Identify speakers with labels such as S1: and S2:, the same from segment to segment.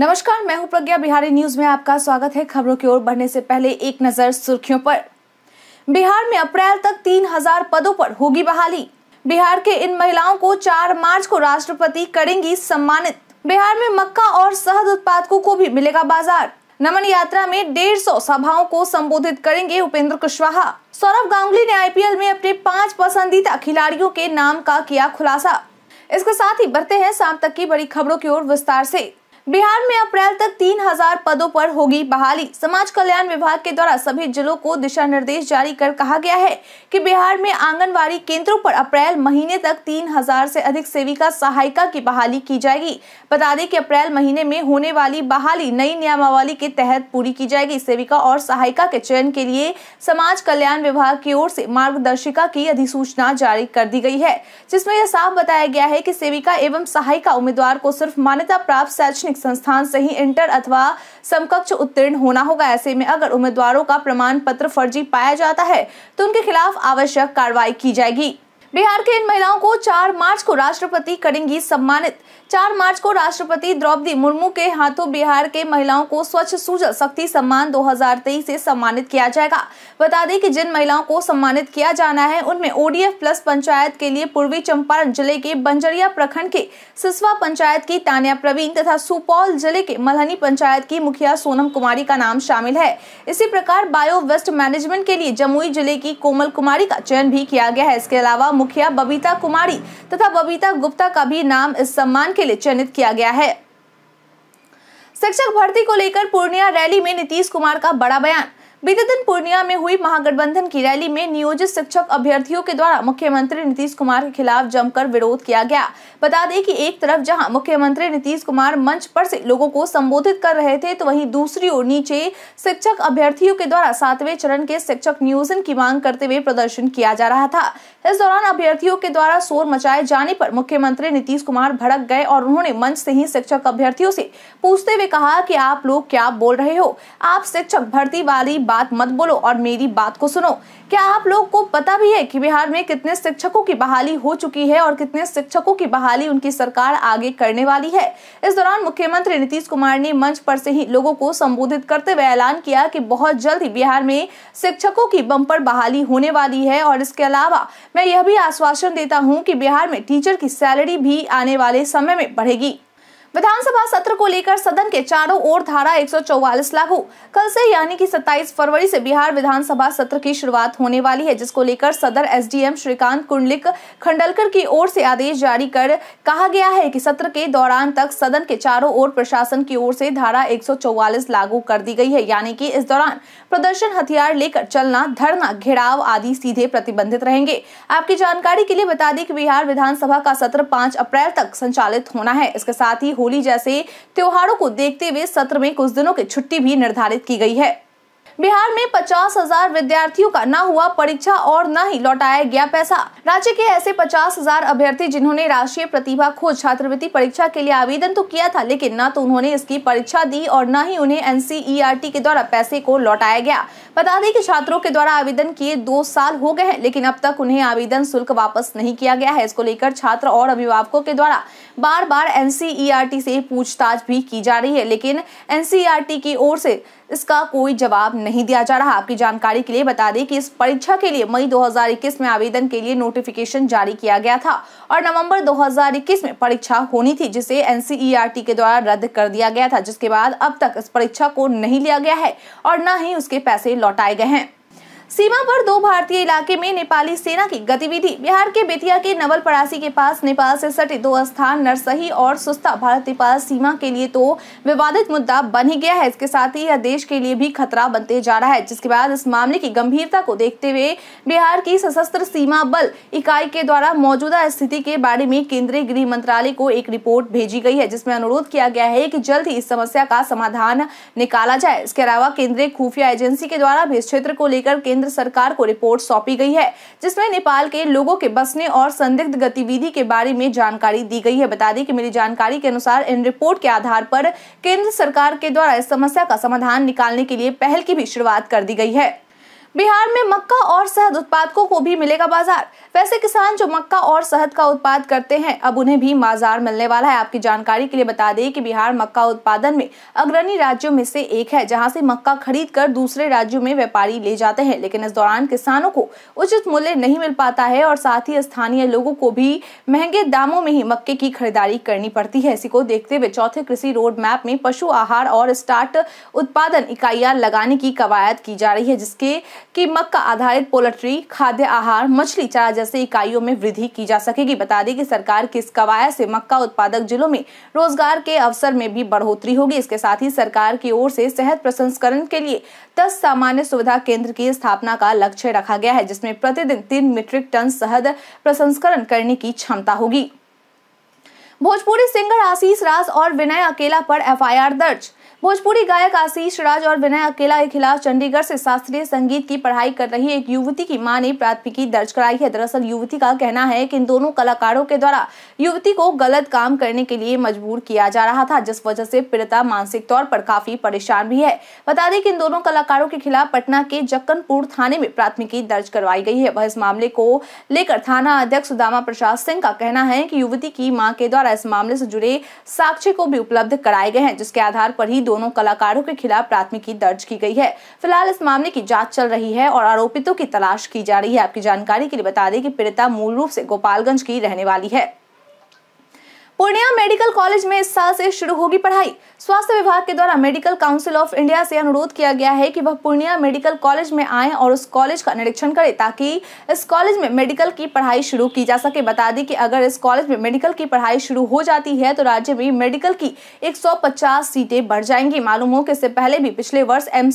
S1: नमस्कार मैं हूं प्रज्ञा बिहारी न्यूज में आपका स्वागत है खबरों की ओर बढ़ने से पहले एक नजर सुर्खियों पर बिहार में अप्रैल तक 3000 पदों पर होगी बहाली बिहार के इन महिलाओं को 4 मार्च को राष्ट्रपति करेंगी सम्मानित बिहार में मक्का और शहद उत्पादकों को भी मिलेगा बाजार नमन यात्रा में डेढ़ सौ सभाओं को संबोधित करेंगे उपेंद्र कुशवाहा सौरभ गांगुली ने आईपीएल में अपने पांच पसंदीदा खिलाड़ियों के नाम का किया खुलासा इसके साथ ही बढ़ते हैं शाम तक की बड़ी खबरों की ओर विस्तार से बिहार में अप्रैल तक 3000 पदों पर होगी बहाली समाज कल्याण विभाग के द्वारा सभी जिलों को दिशा निर्देश जारी कर कहा गया है कि बिहार में आंगनवाड़ी केंद्रों पर अप्रैल महीने तक 3000 से अधिक सेविका सहायिका की बहाली की जाएगी बता दें कि अप्रैल महीने में होने वाली बहाली नई नियमावली के तहत पूरी की जाएगी सेविका और सहायिका के चयन के लिए समाज कल्याण विभाग की ओर से मार्गदर्शिका की अधिसूचना जारी कर दी गई है जिसमें यह साफ बताया गया है कि सेविका एवं सहायिका उम्मीदवार को सिर्फ मान्यता प्राप्त शैक्षणिक संस्थान से ही इंटर अथवा समकक्ष उत्तीर्ण होना होगा ऐसे में अगर उम्मीदवारों का प्रमाण पत्र फर्जी पाया जाता है तो उनके खिलाफ आवश्यक कार्रवाई की जाएगी बिहार के इन महिलाओं को 4 मार्च को राष्ट्रपति करेंगी सम्मानित चार मार्च को राष्ट्रपति द्रौपदी मुर्मू के हाथों बिहार के महिलाओं को स्वच्छ सूजल शक्ति सम्मान 2023 से सम्मानित किया जाएगा बता दें कि जिन महिलाओं को सम्मानित किया जाना है उनमें ओडीएफ प्लस पंचायत के लिए पूर्वी चंपारण जिले के बंजरिया प्रखंड के सिसवा पंचायत की तानिया प्रवीण तथा सुपौल जिले के मल्हनी पंचायत की मुखिया सोनम कुमारी का नाम शामिल है इसी प्रकार बायो वेस्ट मैनेजमेंट के लिए जमुई जिले की कोमल कुमारी का चयन भी किया गया है इसके अलावा मुखिया बबीता कुमारी तथा बबीता गुप्ता का भी नाम इस सम्मान के लिए चयनित किया गया है शिक्षक भर्ती को लेकर पूर्णिया रैली में नीतीश कुमार का बड़ा बयान बीते दिन पूर्णिया में हुई महागठबंधन की रैली में नियोजित शिक्षक अभ्यर्थियों के द्वारा मुख्यमंत्री नीतीश कुमार के खिलाफ जमकर विरोध किया गया बता दें कि एक तरफ जहां मुख्यमंत्री नीतीश कुमार मंच पर से लोगों को संबोधित कर रहे थे तो वहीं दूसरी ओर नीचे शिक्षक अभ्यर्थियों के द्वारा सातवें चरण के शिक्षक नियोजन की मांग करते हुए प्रदर्शन किया जा रहा था इस दौरान अभ्यर्थियों के द्वारा शोर मचाए जाने पर मुख्यमंत्री नीतीश कुमार भड़क गए और उन्होंने मंच से ही शिक्षक अभ्यर्थियों से पूछते हुए कहा कि आप लोग क्या बोल रहे हो आप शिक्षक भर्ती वाली बात मत बोलो और मेरी बात को सुनो क्या आप लोग को पता भी है कि बिहार में कितने शिक्षकों की बहाली हो चुकी है और कितने शिक्षकों की बहाली उनकी सरकार आगे करने वाली है इस दौरान मुख्यमंत्री नीतीश कुमार ने मंच पर से ही लोगों को संबोधित करते हुए ऐलान किया कि बहुत जल्द ही बिहार में शिक्षकों की बंपर बहाली होने वाली है और इसके अलावा मैं यह भी आश्वासन देता हूँ की बिहार में टीचर की सैलरी भी आने वाले समय में बढ़ेगी विधानसभा सत्र को लेकर सदन के चारों ओर धारा 144 लागू कल से यानी कि 27 फरवरी से बिहार विधानसभा सत्र की शुरुआत होने वाली है जिसको लेकर सदर एसडीएम श्रीकांत कुंडलिक खंडलकर की ओर से आदेश जारी कर कहा गया है कि सत्र के दौरान तक सदन के चारों ओर प्रशासन की ओर से धारा 144 लागू कर दी गई है यानी की इस दौरान प्रदर्शन हथियार लेकर चलना धरना घेराव आदि सीधे प्रतिबंधित रहेंगे आपकी जानकारी के लिए बता दें कि बिहार विधानसभा का सत्र पांच अप्रैल तक संचालित होना है इसके साथ ही होली जैसे त्योहारों को देखते हुए सत्र में कुछ दिनों की छुट्टी भी निर्धारित की गई है बिहार में पचास हजार विद्यार्थियों का न हुआ परीक्षा और न ही लौटाया गया पैसा राज्य के ऐसे पचास हजार अभ्यर्थी जिन्होंने राष्ट्रीय प्रतिभा खोज छात्रवृत्ति परीक्षा के लिए आवेदन तो किया था लेकिन न तो उन्होंने इसकी परीक्षा दी और न ही उन्हें एन के द्वारा पैसे को लौटाया गया बता दें कि छात्रों के द्वारा आवेदन किए दो साल हो गए हैं लेकिन अब तक उन्हें आवेदन शुल्क वापस नहीं किया गया है इसको लेकर छात्र और अभिभावकों के द्वारा बार बार एनसीईआरटी से पूछताछ भी की जा रही है लेकिन एनसीईआरटी की ओर से इसका कोई जवाब नहीं दिया जा रहा आपकी जानकारी के लिए बता दें कि इस परीक्षा के लिए मई 2021 में आवेदन के लिए नोटिफिकेशन जारी किया गया था और नवंबर 2021 में परीक्षा होनी थी जिसे एनसीईआरटी e के द्वारा रद्द कर दिया गया था जिसके बाद अब तक इस परीक्षा को नहीं लिया गया है और न ही उसके पैसे लौटाए गए हैं सीमा पर दो भारतीय इलाके में नेपाली सेना की गतिविधि बिहार के बेतिया के नवल पड़ासी के पास नेपाल से सटे दो स्थान नरसही और सुस्ता भारत नेपाल सीमा के लिए तो विवादित मुद्दा बन ही गया है इसके साथ ही यह देश के लिए भी खतरा बनते जा रहा है जिसके बाद इस मामले की गंभीरता को देखते हुए बिहार की सशस्त्र सीमा बल इकाई के द्वारा मौजूदा स्थिति के बारे में केंद्रीय गृह मंत्रालय को एक रिपोर्ट भेजी गई है जिसमें अनुरोध किया गया है की जल्द ही इस समस्या का समाधान निकाला जाए इसके अलावा केंद्रीय खुफिया एजेंसी के द्वारा भी इस क्षेत्र को लेकर केंद्र सरकार को रिपोर्ट सौंपी गई है जिसमें नेपाल के लोगों के बसने और संदिग्ध गतिविधि के बारे में जानकारी दी गई है बता दें कि मिली जानकारी के अनुसार इन रिपोर्ट के आधार पर केंद्र सरकार के द्वारा इस समस्या का समाधान निकालने के लिए पहल की भी शुरुआत कर दी गई है बिहार में मक्का और शहद उत्पादकों को भी मिलेगा बाजार वैसे किसान जो मक्का और शहद का उत्पाद करते हैं अब उन्हें भी बाजार मिलने वाला है आपकी जानकारी के लिए बता दें कि बिहार मक्का उत्पादन में अग्रणी राज्यों में से एक है जहां से मक्का खरीद कर दूसरे राज्यों में व्यापारी ले जाते हैं लेकिन इस दौरान किसानों को उचित मूल्य नहीं मिल पाता है और साथ ही स्थानीय लोगों को भी महंगे दामों में ही मक्के की खरीदारी करनी पड़ती है इसी को देखते हुए चौथे कृषि रोड मैप में पशु आहार और स्टार्ट उत्पादन इकाइयां लगाने की कवायद की जा रही है जिसके कि मक्का आधारित पोल्ट्री खाद्य आहार मछली चारा जैसे इकाइयों में वृद्धि की जा सकेगी बता दें कि सरकार की इस कवायद से मक्का उत्पादक जिलों में रोजगार के अवसर में भी बढ़ोतरी होगी इसके साथ ही सरकार की ओर से सेहत प्रसंस्करण के लिए दस सामान्य सुविधा केंद्र की स्थापना का लक्ष्य रखा गया है जिसमें प्रतिदिन तीन मीट्रिक टन शहद प्रसंस्करण करने की क्षमता होगी भोजपुरी सिंगर आशीष राज और विनय अकेला पर एफआईआर दर्ज भोजपुरी गायक आशीष राज और विनय अकेला के खिलाफ चंडीगढ़ से शास्त्रीय संगीत की पढ़ाई कर रही एक युवती की मां ने प्राथमिकी दर्ज कराई है दरअसल युवती का कहना है कि इन दोनों कलाकारों के द्वारा युवती को गलत काम करने के लिए मजबूर किया जा रहा था जिस वजह से पीड़िता मानसिक तौर पर काफी परेशान भी है बता दें कि इन दोनों कलाकारों के खिलाफ पटना के जक्कनपुर थाने में प्राथमिकी दर्ज करवाई गई है वह इस मामले को लेकर थाना अध्यक्ष सुदामा प्रसाद सिंह का कहना है की युवती की माँ के द्वारा इस मामले से जुड़े साक्ष्य को भी उपलब्ध कराए गए हैं जिसके आधार पर ही दोनों कलाकारों के खिलाफ प्राथमिकी दर्ज की गई है फिलहाल इस मामले की जांच चल रही है और आरोपितों की तलाश की जा रही है आपकी जानकारी के लिए बता दें कि पीड़िता मूल रूप से गोपालगंज की रहने वाली है पूर्णिया मेडिकल कॉलेज में इस साल से शुरू होगी पढ़ाई स्वास्थ्य विभाग के द्वारा मेडिकल काउंसिल ऑफ इंडिया से अनुरोध किया गया है कि वह पूर्णिया मेडिकल कॉलेज में आए और उस कॉलेज का निरीक्षण करें ताकि इस कॉलेज में मेडिकल की पढ़ाई शुरू की जा सके बता दें कि अगर इस कॉलेज में मेडिकल की पढ़ाई शुरू हो जाती है तो राज्य में मेडिकल की एक सीटें बढ़ जाएंगी मालूम हो कि इससे पहले भी पिछले वर्ष एम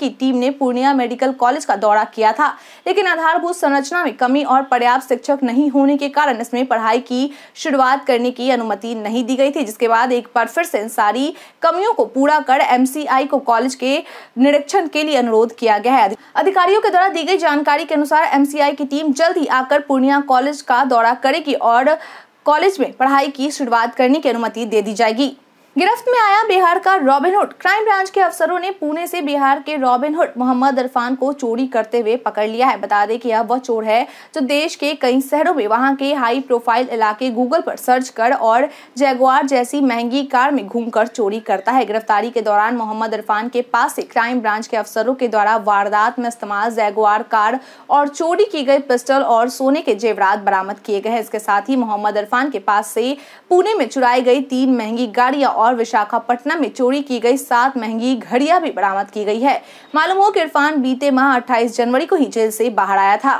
S1: की टीम ने पूर्णिया मेडिकल कॉलेज का दौरा किया था लेकिन आधारभूत संरचना में कमी और पर्याप्त शिक्षक नहीं होने के कारण इसमें पढ़ाई की शुरुआत करने की अनुमति नहीं दी गई थी जिसके बाद एक बार फिर से इन सारी कमियों को पूरा कर एमसीआई को कॉलेज के निरीक्षण के लिए अनुरोध किया गया है अधिकारियों के द्वारा दी गई जानकारी के अनुसार एमसीआई की टीम जल्द ही आकर पूर्णिया कॉलेज का दौरा करेगी और कॉलेज में पढ़ाई की शुरुआत करने की अनुमति दे दी जाएगी गिरफ्त में आया बिहार का रॉबिनहुड क्राइम ब्रांच के अफसरों ने पुणे से बिहार के रॉबिनहुड मोहम्मद इरफान को चोरी करते हुए पकड़ लिया है बता दें कि अब वह चोर है जो देश के कई शहरों में वहां के हाई प्रोफाइल इलाके गूगल पर सर्च कर और जैगुआर जैसी महंगी कार में घूम कर चोरी करता है गिरफ्तारी के दौरान मोहम्मद इरफान के पास से क्राइम ब्रांच के अफसरों के द्वारा वारदात में इस्तेमाल जैगुआर कार और चोरी की गई पिस्टल और सोने के जेवरात बरामद किए गए हैं इसके साथ ही मोहम्मद इरफान के पास से पुणे में चुराई गई तीन महंगी गाड़ियां और और विशाखापट्टनम में चोरी की गई सात महंगी घड़िया भी बरामद की गई है मालूम हो कि इरफान बीते माह अट्ठाईस जनवरी को ही जेल से बाहर आया था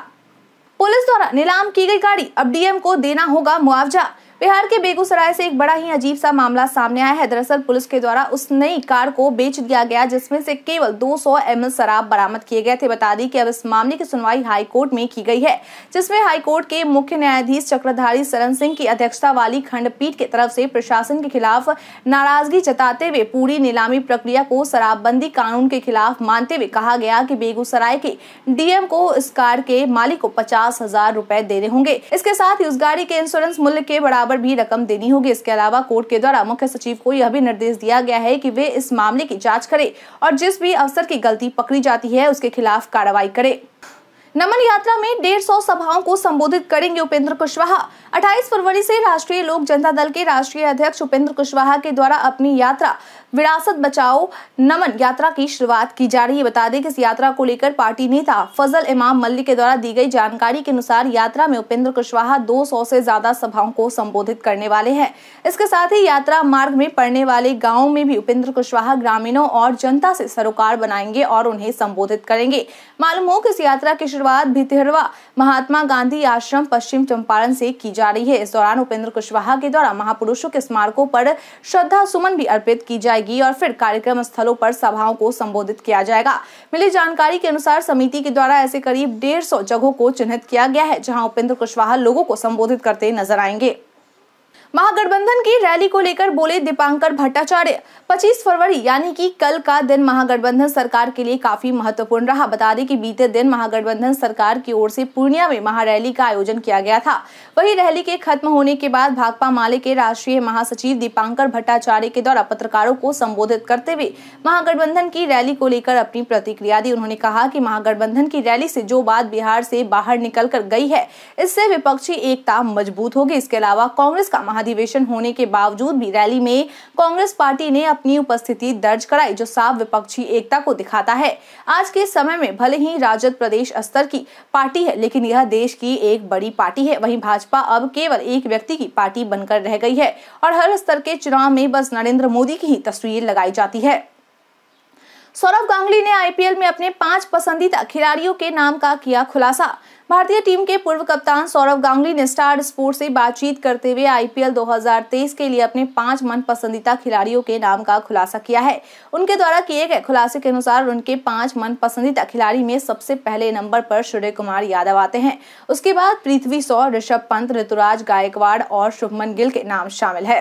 S1: पुलिस द्वारा नीलाम की गई गाड़ी अब डीएम को देना होगा मुआवजा बिहार के बेगूसराय से एक बड़ा ही अजीब सा मामला सामने आया है दरअसल पुलिस के द्वारा उस नई कार को बेच दिया गया जिसमें से केवल 200 सौ शराब बरामद किए गए थे बता दी कि अब इस मामले की सुनवाई हाईकोर्ट में की गई है जिसमें हाईकोर्ट के मुख्य न्यायाधीश चक्रधारी शरण सिंह की अध्यक्षता वाली खंडपीठ की तरफ से प्रशासन के खिलाफ नाराजगी जताते हुए पूरी नीलामी प्रक्रिया को शराबबंदी कानून के खिलाफ मानते हुए कहा गया की बेगूसराय के डीएम को इस कार के मालिक को पचास हजार देने होंगे इसके साथ ही उस गाड़ी के इंश्योरेंस मूल्य के बराबर बराबर भी रकम देनी होगी इसके अलावा कोर्ट के द्वारा मुख्य सचिव को यह भी निर्देश दिया गया है कि वे इस मामले की जांच करें और जिस भी अफसर की गलती पकड़ी जाती है उसके खिलाफ कार्रवाई करें नमन यात्रा में डेढ़ सौ सभाओं को संबोधित करेंगे उपेंद्र कुशवाहा 28 फरवरी से राष्ट्रीय लोक जनता दल के राष्ट्रीय अध्यक्ष उपेंद्र कुशवाहा के द्वारा अपनी यात्रा विरासत बचाओ नमन यात्रा की शुरुआत की जा रही है बता दें कि इस यात्रा को लेकर पार्टी नेता फजल इमाम मल्लिक के द्वारा दी गई जानकारी के अनुसार यात्रा में उपेंद्र कुशवाहा दो से ज्यादा सभाओं को संबोधित करने वाले हैं इसके साथ ही यात्रा मार्ग में पड़ने वाले गाँव में भी उपेंद्र कुशवाहा ग्रामीणों और जनता से सरोकार बनाएंगे और उन्हें संबोधित करेंगे मालूम हो कि इस यात्रा की शुरुआत भितहरवा महात्मा गांधी आश्रम पश्चिम चंपारण से की जा रही है इस दौरान उपेंद्र कुशवाहा के द्वारा महापुरुषों के स्मारकों पर श्रद्धा सुमन भी अर्पित की जाएगी और फिर कार्यक्रम स्थलों पर सभाओं को संबोधित किया जाएगा मिली जानकारी के अनुसार समिति के द्वारा ऐसे करीब डेढ़ जगहों को चिन्हित किया गया है जहाँ उपेंद्र कुशवाहा लोगों को संबोधित करते नजर आएंगे महागठबंधन की रैली को लेकर बोले दीपांकर भट्टाचार्य 25 फरवरी यानी कि कल का दिन महागठबंधन सरकार के लिए काफी महत्वपूर्ण रहा बता दें कि बीते दिन महागठबंधन सरकार की ओर से पूर्णिया में महारैली का आयोजन किया गया था वही रैली के खत्म होने के बाद भाकपा माले के राष्ट्रीय महासचिव दीपांकर भट्टाचार्य के द्वारा पत्रकारों को संबोधित करते हुए महागठबंधन की रैली को लेकर अपनी प्रतिक्रिया दी उन्होंने कहा की महागठबंधन की रैली से जो बात बिहार से बाहर कर गई है इससे विपक्षी एकता मजबूत होगी इसके अलावा कांग्रेस का महाधिवेशन होने के बावजूद भी रैली में कांग्रेस पार्टी ने अपनी उपस्थिति दर्ज कराई जो साफ विपक्षी एकता को दिखाता है आज के समय में भले ही राजद प्रदेश स्तर की पार्टी है लेकिन यह देश की एक बड़ी पार्टी है वही भाजपा अब केवल एक व्यक्ति की पार्टी बनकर रह गई है और हर स्तर के चुनाव में बस नरेंद्र मोदी की ही तस्वीर लगाई जाती है सौरव गांगुली ने आईपीएल में अपने पांच पसंदीदा खिलाड़ियों के नाम का किया खुलासा भारतीय टीम के पूर्व कप्तान सौरव गांगुली ने स्टार स्पोर्ट से बातचीत करते हुए आईपीएल 2023 के लिए अपने पांच मन पसंदीदा खिलाड़ियों के नाम का खुलासा किया है उनके द्वारा किए गए खुलासे के अनुसार उनके पांच मन पसंदीदा खिलाड़ी में सबसे पहले नंबर पर सूर्य कुमार यादव आते हैं उसके बाद पृथ्वी सौ ऋषभ पंत ऋतुराज गायकवाड़ और शुभमन गिल के नाम शामिल है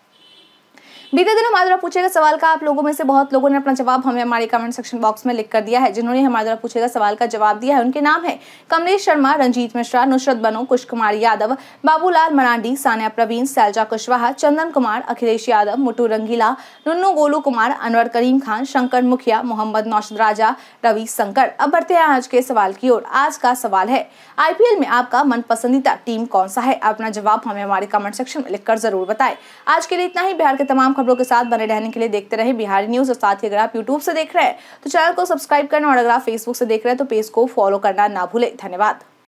S1: बीते दिन हमारे द्वारा पूछेगा सवाल का आप लोगों में से बहुत लोगों ने अपना जवाब हमें हमारे कमेंट सेक्शन बॉक्स में लिख कर दिया है जिन्होंने हमारे द्वारा पूछेगा सवाल का जवाब दिया है उनके नाम है कमलेश शर्मा रंजीत मिश्रा नुसरत बनो कुश कुमार यादव बाबूलाल मरांडी सानिया प्रवीण सैलजा कुशवाहा चंदन कुमार अखिलेश यादव मुटू रंगीला नुन्नू गोलू कुमार अनवर करीम खान शंकर मुखिया मोहम्मद नौशद राजा रवि शंकर अब बढ़ते हैं आज के सवाल की ओर आज का सवाल है आईपीएल में आपका मन पसंदीदा टीम कौन सा है अपना जवाब हमें हमारे कमेंट सेक्शन में लिखकर जरूर बताएं आज के लिए इतना ही बिहार के तमाम खबरों के साथ बने रहने के लिए देखते रहे बिहारी न्यूज और साथ ही अगर आप यूट्यूब से देख रहे हैं तो चैनल को सब्सक्राइब करना और अगर आप फेसबुक से देख रहे हैं तो पेज को फॉलो करना ना भूले धन्यवाद